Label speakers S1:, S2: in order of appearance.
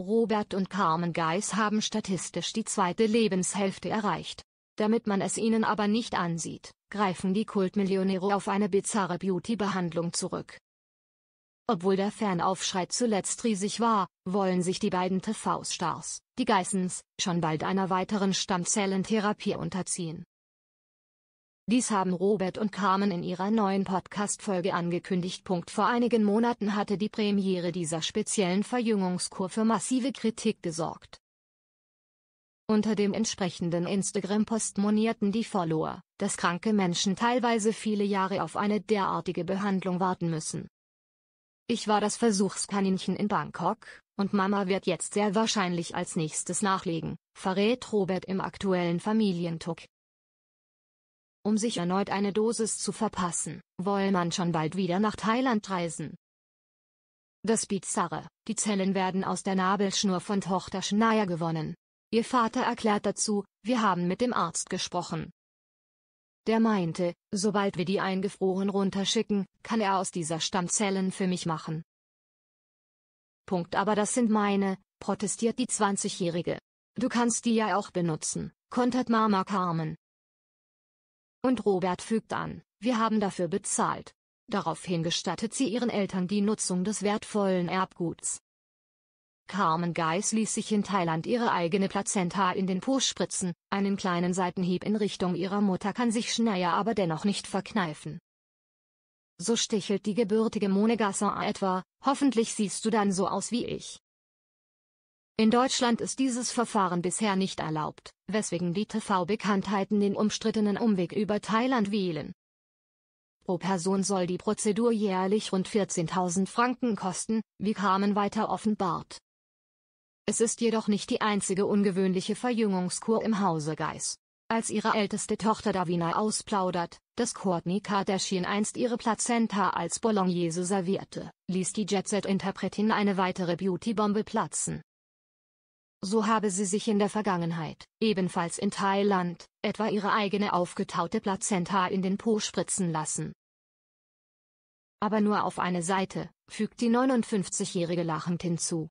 S1: Robert und Carmen Geis haben statistisch die zweite Lebenshälfte erreicht. Damit man es ihnen aber nicht ansieht, greifen die Kultmillionäre auf eine bizarre Beauty-Behandlung zurück. Obwohl der Fernaufschrei zuletzt riesig war, wollen sich die beiden TV-Stars, die Geissens, schon bald einer weiteren Stammzellentherapie unterziehen. Dies haben Robert und Carmen in ihrer neuen Podcast-Folge angekündigt. Vor einigen Monaten hatte die Premiere dieser speziellen Verjüngungskur für massive Kritik gesorgt. Unter dem entsprechenden Instagram-Post monierten die Follower, dass kranke Menschen teilweise viele Jahre auf eine derartige Behandlung warten müssen. Ich war das Versuchskaninchen in Bangkok, und Mama wird jetzt sehr wahrscheinlich als nächstes nachlegen, verrät Robert im aktuellen Familientalk um sich erneut eine Dosis zu verpassen, will man schon bald wieder nach Thailand reisen. Das Bizarre, die Zellen werden aus der Nabelschnur von Tochter Schneier gewonnen. Ihr Vater erklärt dazu, wir haben mit dem Arzt gesprochen. Der meinte, sobald wir die eingefroren runterschicken, kann er aus dieser Stammzellen für mich machen. Punkt aber das sind meine, protestiert die 20-Jährige. Du kannst die ja auch benutzen, kontert Mama Carmen. Und Robert fügt an, wir haben dafür bezahlt. Daraufhin gestattet sie ihren Eltern die Nutzung des wertvollen Erbguts. Carmen Geis ließ sich in Thailand ihre eigene Plazenta in den Po spritzen, einen kleinen Seitenhieb in Richtung ihrer Mutter kann sich Schneier aber dennoch nicht verkneifen. So stichelt die gebürtige Monegasson etwa, hoffentlich siehst du dann so aus wie ich. In Deutschland ist dieses Verfahren bisher nicht erlaubt, weswegen die TV-Bekanntheiten den umstrittenen Umweg über Thailand wählen. Pro Person soll die Prozedur jährlich rund 14.000 Franken kosten, wie Carmen weiter offenbart. Es ist jedoch nicht die einzige ungewöhnliche Verjüngungskur im Hause Geis. Als ihre älteste Tochter Davina ausplaudert, dass Courtney Kardashian einst ihre Plazenta als Bolognese servierte, ließ die Jet Jetset-Interpretin eine weitere Beauty-Bombe platzen. So habe sie sich in der Vergangenheit, ebenfalls in Thailand, etwa ihre eigene aufgetaute Plazenta in den Po spritzen lassen. Aber nur auf eine Seite, fügt die 59-Jährige lachend hinzu.